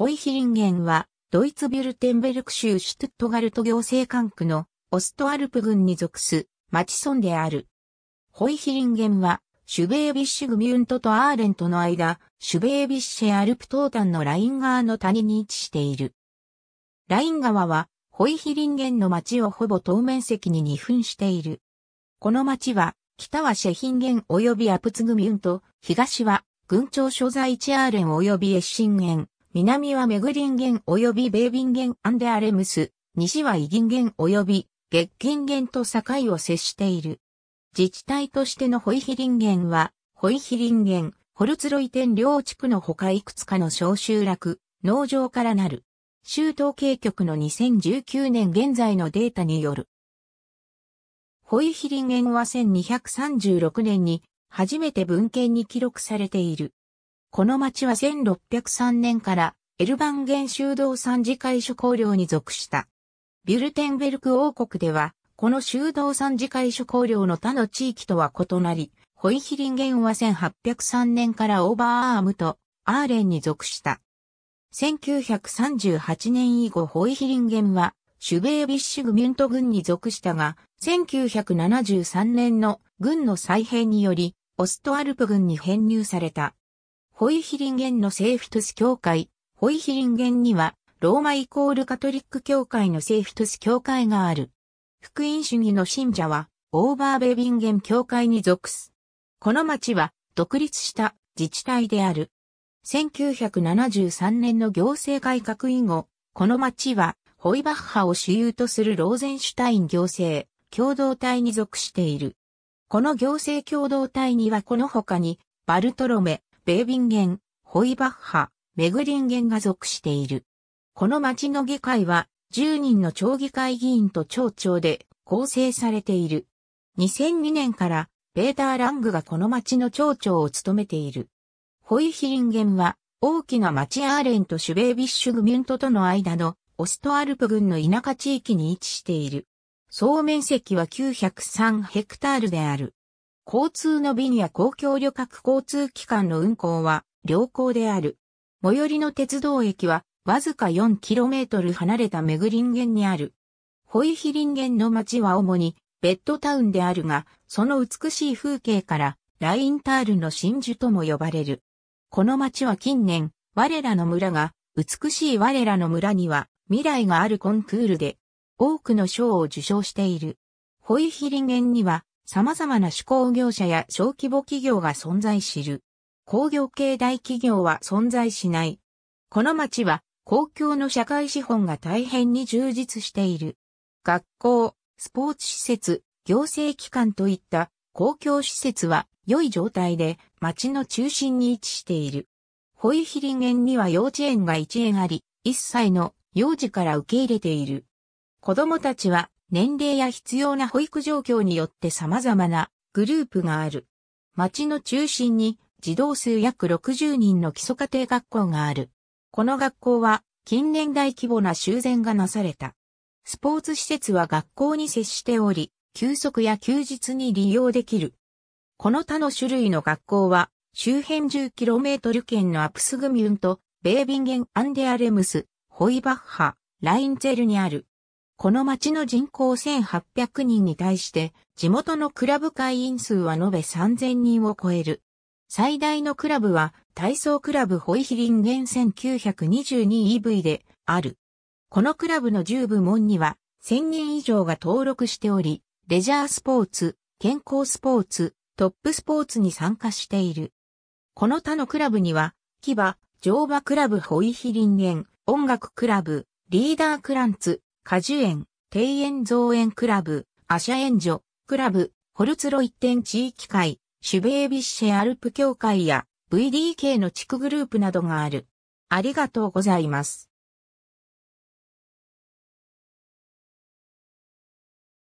ホイヒリンゲンは、ドイツビュルテンベルク州シュトゥットガルト行政管区のオストアルプ郡に属す町村である。ホイヒリンゲンは、シュベービッシュグミュントとアーレントの間、シュベービッシェアルプ東端のライン川の谷に位置している。ライン川は、ホイヒリンゲンの町をほぼ当面積に二分している。この町は、北はシェヒンゲン及びアプツグミュント、東は、群町所在地アーレン及びエッシンゲン、南はメグリンゲン及びベービンゲンアンデアレムス、西はイギンゲン及び月金源と境を接している。自治体としてのホイヒリンゲンは、ホイヒリンゲン、ホルツロイテン両地区のほかいくつかの小集落、農場からなる。州統計局の2019年現在のデータによる。ホイヒリンゲンは1236年に初めて文献に記録されている。この町は1603年からエルバンゲン修道三次会諸公領に属した。ビュルテンベルク王国では、この修道三次会諸公領の他の地域とは異なり、ホイヒリンゲンは1803年からオーバーアームとアーレンに属した。1938年以後ホイヒリンゲンは、シュベービッシュグミュント軍に属したが、1973年の軍の再編により、オストアルプ軍に編入された。ホイヒリンゲンのセーフトゥス教会。ホイヒリンゲンには、ローマイコールカトリック教会のセーフトゥス教会がある。福音主義の信者は、オーバーベビンゲン教会に属す。この町は、独立した自治体である。1973年の行政改革以後、この町は、ホイバッハを主流とするローゼンシュタイン行政、共同体に属している。この行政共同体にはこの他に、バルトロメ、ベービンゲン、ホイバッハ、メグリンゲンが属している。この町の議会は、10人の町議会議員と町長で構成されている。2002年から、ペーター・ラングがこの町の町長を務めている。ホイヒリンゲンは、大きな町アーレンとシュベービッシュグミュントとの間のオストアルプ郡の田舎地域に位置している。総面積は903ヘクタールである。交通の便や公共旅客交通機関の運行は良好である。最寄りの鉄道駅はわずか 4km 離れたメグリンゲンにある。ホイヒリンゲンの街は主にベッドタウンであるが、その美しい風景からラインタールの真珠とも呼ばれる。この街は近年、我らの村が、美しい我らの村には未来があるコンクールで多くの賞を受賞している。ホイヒリンゲンには様々な手工業者や小規模企業が存在する。工業系大企業は存在しない。この町は公共の社会資本が大変に充実している。学校、スポーツ施設、行政機関といった公共施設は良い状態で町の中心に位置している。ホイヒリン園には幼稚園が1園あり、1歳の幼児から受け入れている。子供たちは年齢や必要な保育状況によって様々なグループがある。町の中心に児童数約60人の基礎家庭学校がある。この学校は近年大規模な修繕がなされた。スポーツ施設は学校に接しており、休息や休日に利用できる。この他の種類の学校は、周辺 10km 圏のアプスグミュンと、ベービンゲン・アンデアレムス、ホイバッハ、ラインツェルにある。この町の人口1800人に対して、地元のクラブ会員数は延べ3000人を超える。最大のクラブは、体操クラブホイヒリンゲン 1922EV である。このクラブの10部門には、1000人以上が登録しており、レジャースポーツ、健康スポーツ、トップスポーツに参加している。この他のクラブには、キバ、乗馬クラブホイヒリンゲン、音楽クラブ、リーダークランツ、果樹園、庭園造園クラブ、アシャ援助、クラブ、ホルツロ一点地域会、シュベービッシェアルプ協会や VDK の地区グループなどがある。ありがとうございます。